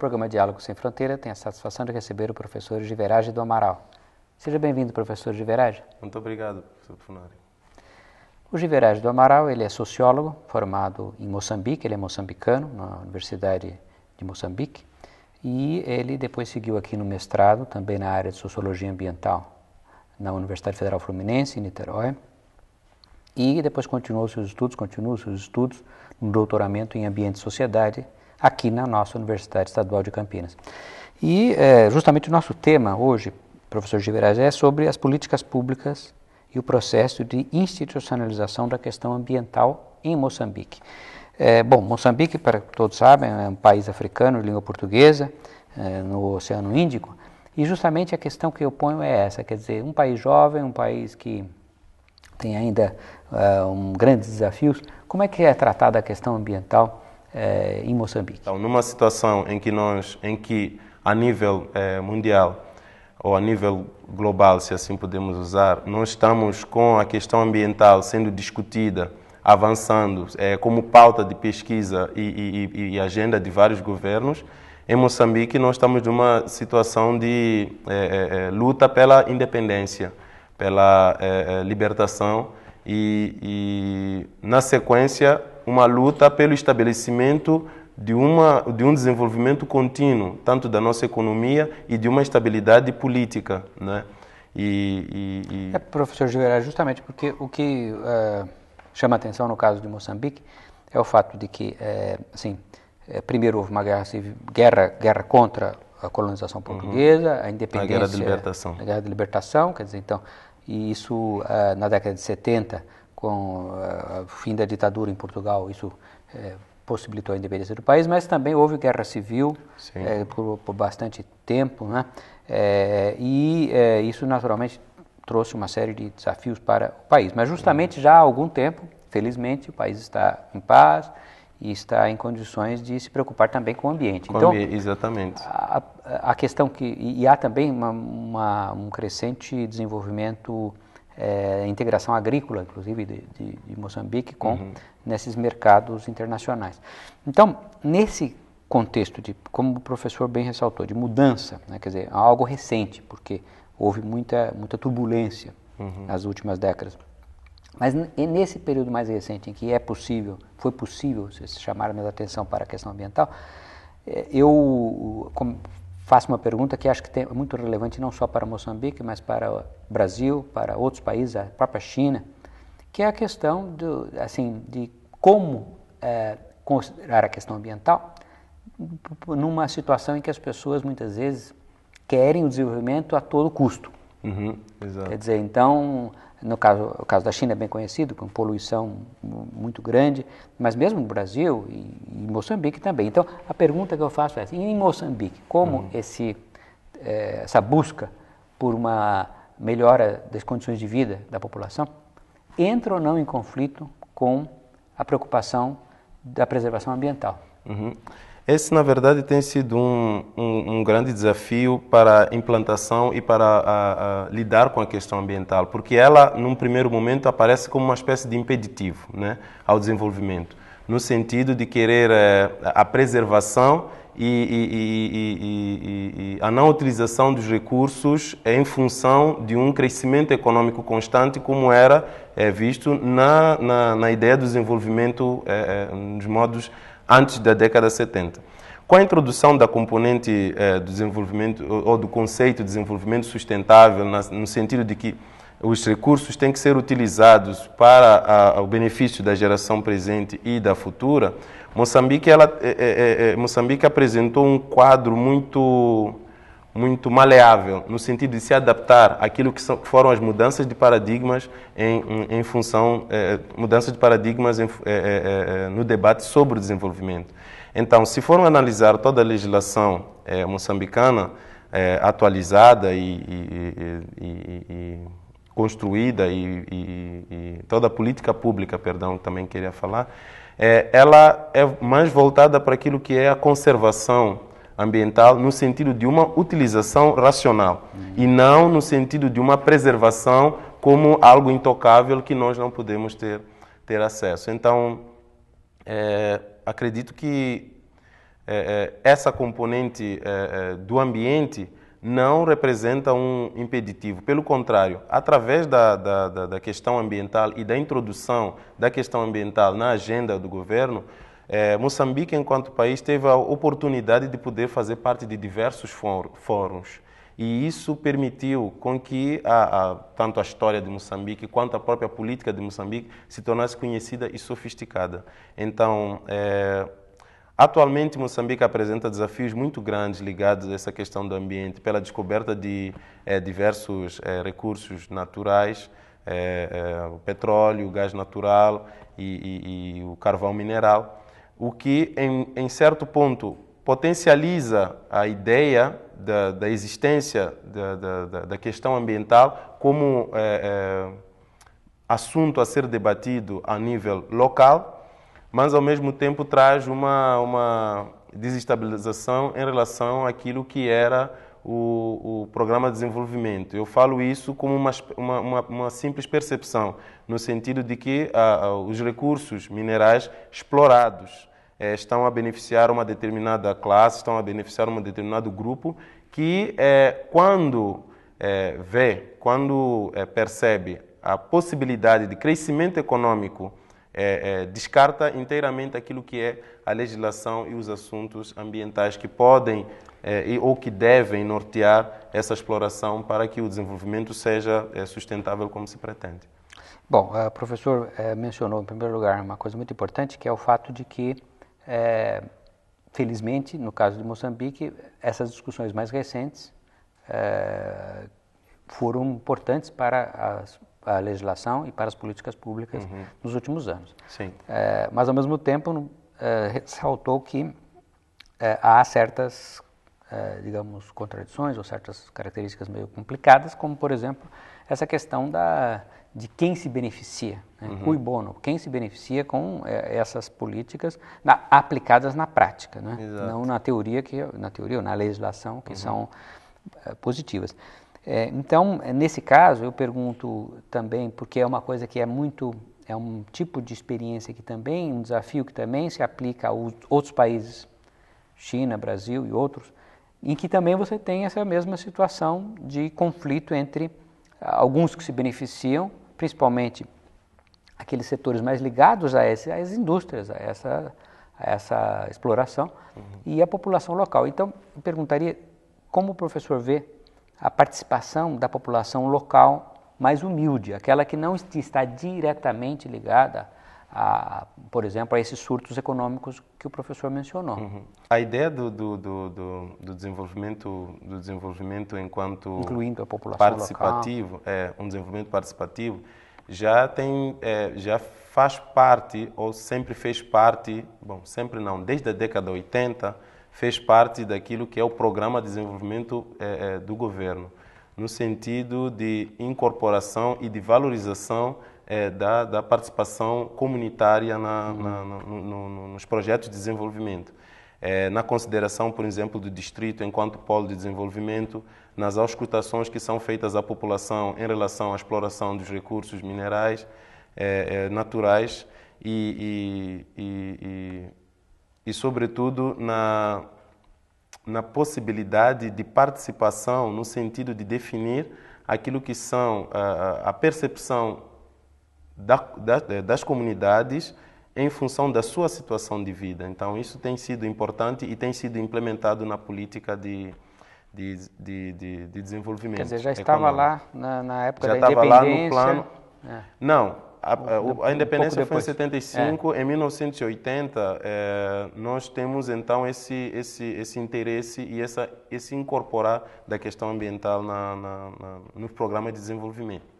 programa Diálogo Sem Fronteira tem a satisfação de receber o professor Giverage do Amaral. Seja bem-vindo, professor Giverage. Muito obrigado, professor Funari. O Giverage do Amaral ele é sociólogo, formado em Moçambique, ele é moçambicano, na Universidade de Moçambique, e ele depois seguiu aqui no mestrado, também na área de Sociologia Ambiental, na Universidade Federal Fluminense, em Niterói, e depois continuou seus estudos, continuou seus estudos no doutoramento em Ambiente e Sociedade, aqui na nossa Universidade Estadual de Campinas. E é, justamente o nosso tema hoje, professor Giveraz, é sobre as políticas públicas e o processo de institucionalização da questão ambiental em Moçambique. É, bom, Moçambique, para todos sabem, é um país africano de língua portuguesa, é, no Oceano Índico, e justamente a questão que eu ponho é essa, quer dizer, um país jovem, um país que tem ainda uh, um, grandes desafios, como é que é tratada a questão ambiental eh, em Moçambique. Então, numa situação em que nós, em que a nível eh, mundial ou a nível global, se assim podemos usar, nós estamos com a questão ambiental sendo discutida, avançando eh, como pauta de pesquisa e, e, e, agenda de vários governos. Em Moçambique, nós estamos numa situação de eh, eh, eh, luta pela independência, pela libertação e, e, na sequência, uma luta pelo estabelecimento de, uma, de um desenvolvimento contínuo, tanto da nossa economia e de uma estabilidade política. Né? E, e, e... É, professor Gilberto, justamente porque o que uh, chama atenção no caso de Moçambique é o fato de que, eh, assim, eh, primeiro houve uma guerra, civil, guerra, guerra contra a colonização portuguesa, uhum. a independência... A guerra de libertação. A guerra de libertação, quer dizer, então, e isso na década de 70 com uh, o fim da ditadura em Portugal, isso uh, possibilitou a independência do país, mas também houve guerra civil uh, por, por, bastante tempo, né? e isso naturalmente trouxe uma série de desafios para o país. Mas justamente uhum. já há algum tempo, felizmente, o país está em paz e está em condições de se preocupar também com o ambiente. Com então, exatamente. A, a, questão que e há também uma, uma, um crescente desenvolvimento é, integração agrícola, inclusive de, de, de Moçambique, com uhum. nesses mercados internacionais. Então, nesse contexto de, como o professor bem ressaltou, de mudança, né, quer dizer, algo recente, porque houve muita, muita turbulência uhum. nas últimas décadas. Mas nesse período mais recente em que é possível, foi possível, vocês chamaram a minha atenção para a questão ambiental, eh, eu faço uma pergunta que acho que tem, é muito relevante não só para Moçambique, mas para o Brasil, para outros países, a própria China, que é a questão do, assim, de como é, considerar a questão ambiental numa situação em que as pessoas muitas vezes querem o desenvolvimento a todo custo. Uhum, Quer dizer, então, no caso, o caso da China é bem conhecido, com poluição muito grande, mas mesmo no Brasil e em Moçambique também. Então, a pergunta que eu faço é, assim, em Moçambique, como uhum. esse, eh, essa busca por uma melhora das condições de vida da população entra ou não em conflito com a preocupação da preservação ambiental? Uhum. Esse, na verdade, tem sido um, um, um grande desafio para a implantação e para a, a lidar com a questão ambiental, porque ela, num primeiro momento, aparece como uma espécie de impeditivo né, ao desenvolvimento, no sentido de querer é, a preservação e, e, e, e, a não utilização dos recursos em função de um crescimento econômico constante, como era é, visto na, na, na, ideia do desenvolvimento é, nos modos antes da década 70. Com a introdução da componente eh, desenvolvimento ou do conceito de desenvolvimento sustentável, no sentido de que os recursos têm que ser utilizados para a, o benefício da geração presente e da futura, Moçambique, ela, eh, eh, eh, Moçambique apresentou um quadro muito muito maleável, no sentido de se adaptar àquilo que, são, que foram as mudanças de paradigmas em, em função, eh, mudanças de paradigmas em, eh, eh, no debate sobre o desenvolvimento. Então, se formos analisar toda a legislação moçambicana atualizada e, e, e, e construída e, toda a política pública, perdão, também queria falar, ela é mais voltada para aquilo que é a conservação ambiental no sentido de uma utilização racional uhum. e não no sentido de uma preservação como algo intocável que nós não podemos ter, ter acesso. Então, é, acredito que é, é, essa componente é, é, do ambiente não representa um impeditivo. Pelo contrário, através da, da, da questão ambiental e da introdução da questão ambiental na agenda do governo, é, Moçambique, enquanto país, teve a oportunidade de poder fazer parte de diversos fóruns. E isso permitiu com que a, a, tanto a história de Moçambique quanto a própria política de Moçambique se tornasse conhecida e sofisticada. Então, é, Atualmente, Moçambique apresenta desafios muito grandes ligados a essa questão do ambiente, pela descoberta de é, diversos é, recursos naturais, é, é o petróleo, o gás natural e, e, e o carvão mineral o que em, em certo ponto potencializa a ideia da, da existência da, da, da, questão ambiental como é, é, assunto a ser debatido a nível local, mas ao mesmo tempo traz uma, uma desestabilização em relação àquilo que era o, o, programa de desenvolvimento. Eu falo isso como uma, uma, uma simples percepção, no sentido de que ah, os recursos minerais explorados é, estão a beneficiar uma determinada classe, estão a beneficiar um determinado grupo, que é, quando é, vê, quando é, percebe a possibilidade de crescimento econômico, é, é, descarta inteiramente aquilo que é a legislação e os assuntos ambientais que podem e ou que devem nortear essa exploração para que o desenvolvimento seja sustentável como se pretende. Bom, o eh, professor eh, mencionou em primeiro lugar uma coisa muito importante que é o fato de que é, felizmente, no caso de Moçambique, essas discussões mais recentes é, foram importantes para as, a legislação e para as políticas públicas uhum. nos últimos anos. É, mas, ao mesmo tempo, é, ressaltou que é, há certas, é, digamos, contradições ou certas características meio complicadas, como, por exemplo, essa questão da de quem se beneficia, né? uhum. cui bono, quem se beneficia com é, essas políticas na, aplicadas na prática, né? não na teoria que na teoria ou na legislação que uhum. são é, positivas. É, então, é, nesse caso, eu pergunto também porque é uma coisa que é muito é um tipo de experiência que também um desafio que também se aplica a outros países, China, Brasil e outros, em que também você tem essa mesma situação de conflito entre ah, alguns que se beneficiam principalmente aqueles setores mais ligados a essas indústrias, a essa, a essa exploração, uhum. e a população local. Então, eu perguntaria como o professor vê a participação da população local mais humilde, aquela que não está diretamente ligada a, por exemplo, a esses surtos econômicos que o professor mencionou. Uhum. A ideia do, do, do, do, desenvolvimento, do desenvolvimento enquanto incluindo a população participativo, local. é um desenvolvimento participativo já tem é, já faz parte ou sempre fez parte, bom, sempre não, desde a década 80 fez parte daquilo que é o programa de desenvolvimento é, é, do governo no sentido de incorporação e de valorização é, da, da, participação comunitária na, uhum. na, no, no, nos projetos de desenvolvimento. É, na consideração, por exemplo, do distrito enquanto polo de desenvolvimento, nas auscultações que são feitas à população em relação à exploração dos recursos minerais é, é, naturais e, e, e, e, sobretudo, na, na possibilidade de participação no sentido de definir aquilo que são a, a percepção da, da, das comunidades em função da sua situação de vida. Então, isso tem sido importante e tem sido implementado na política de, de, de, de, de desenvolvimento. Quer dizer, já estava econômico. lá na, na época já da independência? Já estava lá no plano. É. Não, a, a, a independência um foi em 75. É. Em 1980, é, eh, nós temos então esse, esse, esse interesse e essa, esse incorporar da questão ambiental na, na, na no programa de desenvolvimento.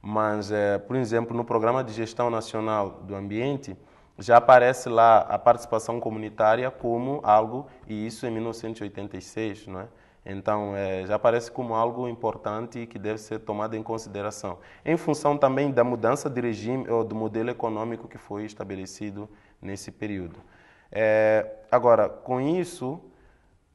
Mas, é, por exemplo, no Programa de Gestão Nacional do Ambiente, já aparece lá a participação comunitária como algo, e isso em 1986, não é? Então, é, já aparece como algo importante que deve ser tomado em consideração, em função também da mudança de regime ou do modelo econômico que foi estabelecido nesse período. É, agora, com isso,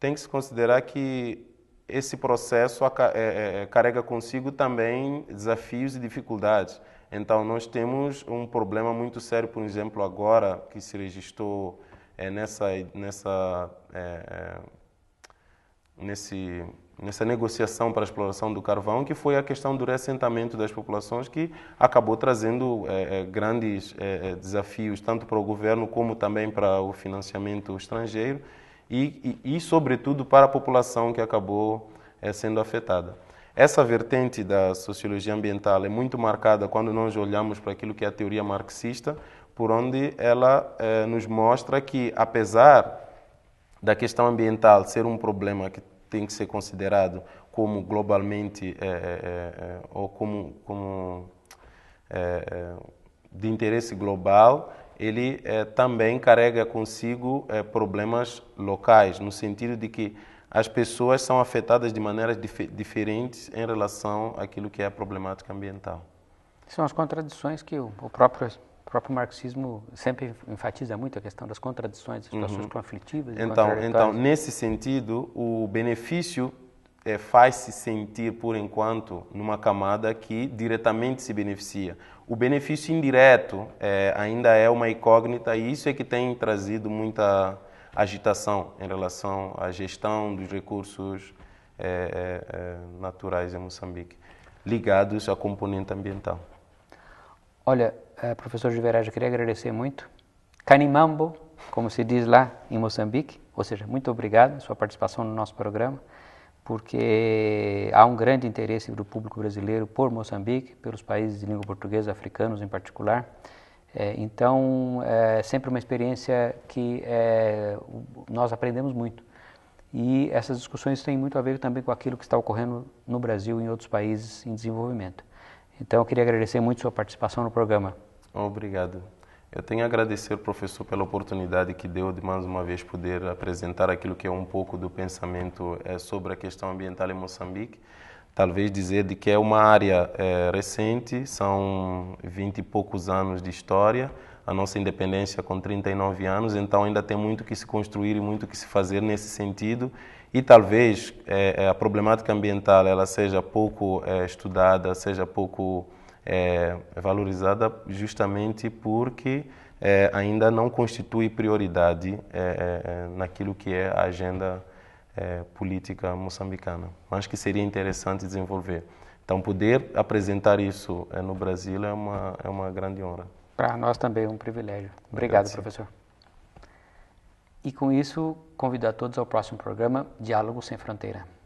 tem que se considerar que esse processo é, é, é, carrega consigo também desafios e dificuldades. Então, nós temos um problema muito sério, por exemplo, agora que se registrou é, nessa, nessa, é, nesse, nessa negociação para a exploração do carvão, que foi a questão do reassentamento das populações, que acabou trazendo é, grandes desafios, tanto para o governo como também para o financiamento estrangeiro e, e, e sobretudo, para a população que acabou é, sendo afetada. Essa vertente da sociologia ambiental é muito marcada quando nós olhamos para aquilo que é a teoria marxista, por onde ela eh, nos mostra que, apesar da questão ambiental ser um problema que tem que ser considerado como globalmente eh, ou como, como de interesse global, ele eh, também carrega consigo eh, problemas locais, no sentido de que as pessoas são afetadas de maneiras dif diferentes em relação àquilo que é a problemática ambiental. São as contradições que o, o próprio o próprio marxismo sempre enfatiza muito a questão das contradições, das situações uhum. conflitivas. Então, então, nesse sentido, o benefício é, faz-se sentir, por enquanto, numa camada que diretamente se beneficia. O benefício indireto é, ainda é uma incógnita e isso é que tem trazido muita agitação em relação à gestão dos recursos é, é, é naturais em Moçambique, ligados à componente ambiental. Olha, é, professor Juveraj, eu queria agradecer muito. Canimambo, como se diz lá em Moçambique, ou seja, muito obrigado pela sua participação no nosso programa porque há um grande interesse do público brasileiro por Moçambique, pelos países de língua portuguesa, africanos em particular. É, então, é sempre uma experiência que é, nós aprendemos muito. E essas discussões têm muito a ver também com aquilo que está ocorrendo no Brasil e em outros países em desenvolvimento. Então, eu queria agradecer muito sua participação no programa. Obrigado. Eu tenho a agradecer ao professor pela oportunidade que deu de mais uma vez poder apresentar aquilo que é um pouco do pensamento eh, sobre a questão ambiental em Moçambique. Talvez dizer de que é uma área é, recente, são 20 e poucos anos de história, a nossa independência com 39 anos, então ainda tem muito que se construir e muito que se fazer nesse sentido. E talvez é, a problemática ambiental ela seja pouco é, estudada, seja pouco é, é, valorizada justamente porque é, ainda não constitui prioridade é, é, é naquilo que é a agenda política moçambicana, mas que seria interessante desenvolver. Então, poder apresentar isso no Brasil é uma, é uma grande honra. Para nós também é um privilégio. Obrigado, Obrigado professor. E com isso, convido a todos ao próximo programa Diálogo Sem Fronteira.